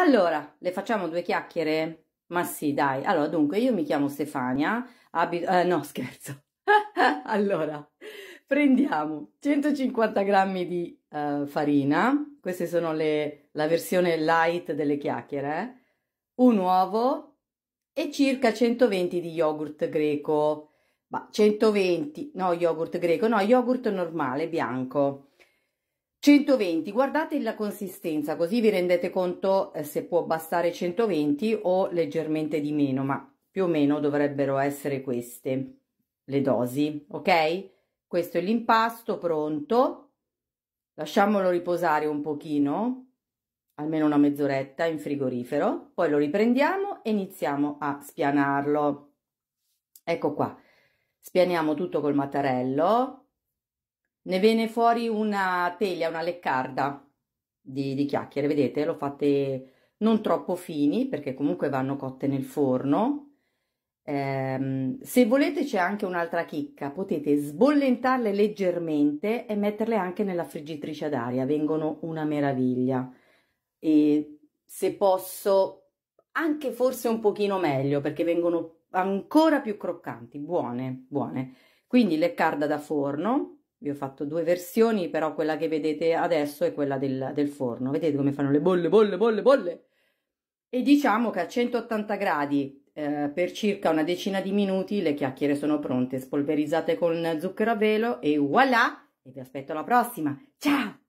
Allora, le facciamo due chiacchiere? Ma sì, dai. Allora, dunque, io mi chiamo Stefania, abito... Eh, no, scherzo. allora, prendiamo 150 grammi di uh, farina, queste sono le, la versione light delle chiacchiere, eh? un uovo e circa 120 di yogurt greco. Ma 120, no yogurt greco, no yogurt normale, bianco. 120, guardate la consistenza, così vi rendete conto eh, se può bastare 120 o leggermente di meno, ma più o meno dovrebbero essere queste le dosi, ok? Questo è l'impasto pronto, lasciamolo riposare un pochino, almeno una mezz'oretta in frigorifero, poi lo riprendiamo e iniziamo a spianarlo. Ecco qua, spianiamo tutto col mattarello, ne viene fuori una teglia, una leccarda di, di chiacchiere, vedete? Lo fate non troppo fini perché comunque vanno cotte nel forno. Ehm, se volete c'è anche un'altra chicca, potete sbollentarle leggermente e metterle anche nella friggitrice d'aria, vengono una meraviglia. E se posso, anche forse un pochino meglio perché vengono ancora più croccanti, buone, buone. Quindi leccarda da forno, vi ho fatto due versioni, però quella che vedete adesso è quella del, del forno. Vedete come fanno le bolle, bolle, bolle, bolle? E diciamo che a 180 gradi eh, per circa una decina di minuti le chiacchiere sono pronte, spolverizzate con zucchero a velo e voilà! E vi aspetto alla prossima. Ciao!